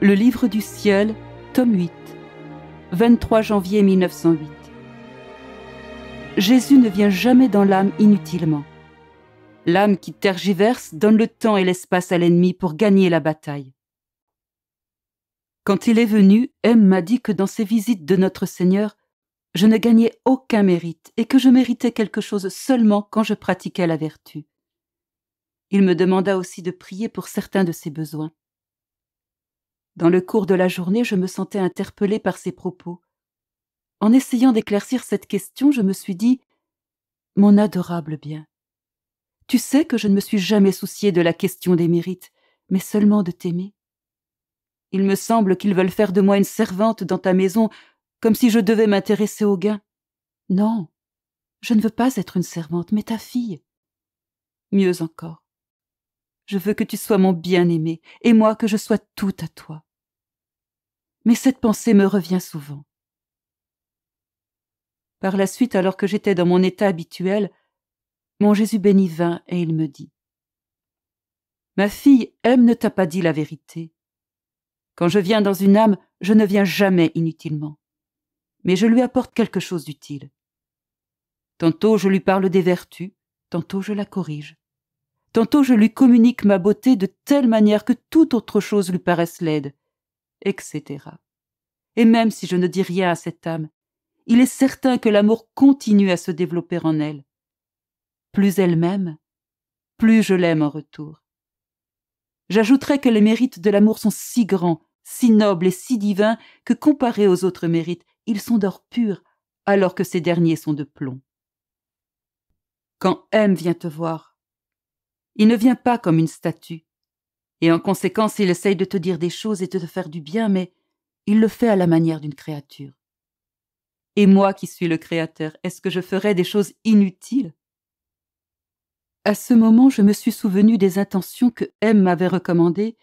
Le Livre du Ciel, tome 8, 23 janvier 1908. Jésus ne vient jamais dans l'âme inutilement. L'âme qui tergiverse donne le temps et l'espace à l'ennemi pour gagner la bataille. Quand il est venu, M m'a dit que dans ses visites de notre Seigneur, je ne gagnais aucun mérite et que je méritais quelque chose seulement quand je pratiquais la vertu. Il me demanda aussi de prier pour certains de ses besoins. Dans le cours de la journée, je me sentais interpellée par ses propos. En essayant d'éclaircir cette question, je me suis dit Mon adorable bien, tu sais que je ne me suis jamais souciée de la question des mérites, mais seulement de t'aimer. Il me semble qu'ils veulent faire de moi une servante dans ta maison, comme si je devais m'intéresser au gain. Non, je ne veux pas être une servante, mais ta fille. Mieux encore. Je veux que tu sois mon bien-aimé, et moi que je sois tout à toi mais cette pensée me revient souvent. Par la suite, alors que j'étais dans mon état habituel, mon Jésus béni vint et il me dit Ma fille, M ne t'a pas dit la vérité. Quand je viens dans une âme, je ne viens jamais inutilement, mais je lui apporte quelque chose d'utile. Tantôt je lui parle des vertus, tantôt je la corrige. Tantôt je lui communique ma beauté de telle manière que toute autre chose lui paraisse laide, etc. Et même si je ne dis rien à cette âme, il est certain que l'amour continue à se développer en elle. Plus elle m'aime, plus je l'aime en retour. J'ajouterai que les mérites de l'amour sont si grands, si nobles et si divins que comparés aux autres mérites, ils sont d'or pur, alors que ces derniers sont de plomb. Quand M vient te voir, il ne vient pas comme une statue, et en conséquence, il essaye de te dire des choses et de te faire du bien, mais il le fait à la manière d'une créature. Et moi qui suis le Créateur, est-ce que je ferais des choses inutiles À ce moment, je me suis souvenu des intentions que M m'avait recommandées,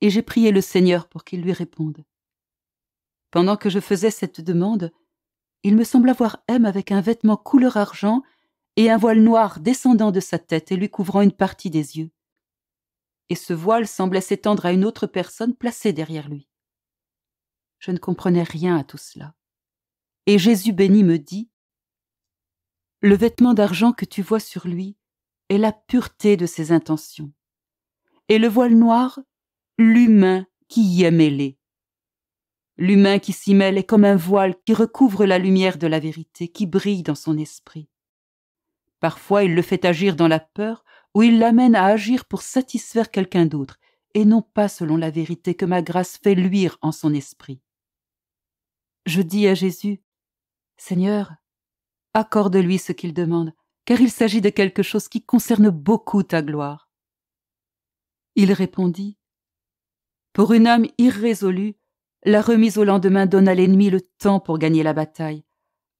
et j'ai prié le Seigneur pour qu'il lui réponde. Pendant que je faisais cette demande, il me sembla voir M avec un vêtement couleur argent et un voile noir descendant de sa tête et lui couvrant une partie des yeux et ce voile semblait s'étendre à une autre personne placée derrière lui. Je ne comprenais rien à tout cela. Et Jésus béni me dit Le vêtement d'argent que tu vois sur lui est la pureté de ses intentions, et le voile noir, l'humain qui y est mêlé. L'humain qui s'y mêle est comme un voile qui recouvre la lumière de la vérité qui brille dans son esprit. Parfois il le fait agir dans la peur où il l'amène à agir pour satisfaire quelqu'un d'autre, et non pas selon la vérité que ma grâce fait luire en son esprit. Je dis à Jésus, Seigneur, accorde-lui ce qu'il demande, car il s'agit de quelque chose qui concerne beaucoup ta gloire. Il répondit, Pour une âme irrésolue, la remise au lendemain donne à l'ennemi le temps pour gagner la bataille,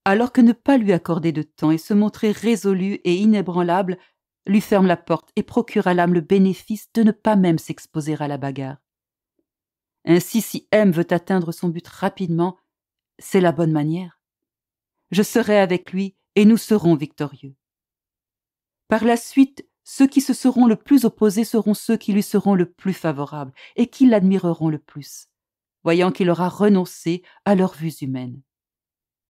alors que ne pas lui accorder de temps et se montrer résolu et inébranlable lui ferme la porte et procure à l'âme le bénéfice de ne pas même s'exposer à la bagarre. Ainsi, si M veut atteindre son but rapidement, c'est la bonne manière. Je serai avec lui et nous serons victorieux. Par la suite, ceux qui se seront le plus opposés seront ceux qui lui seront le plus favorables et qui l'admireront le plus, voyant qu'il aura renoncé à leurs vues humaines.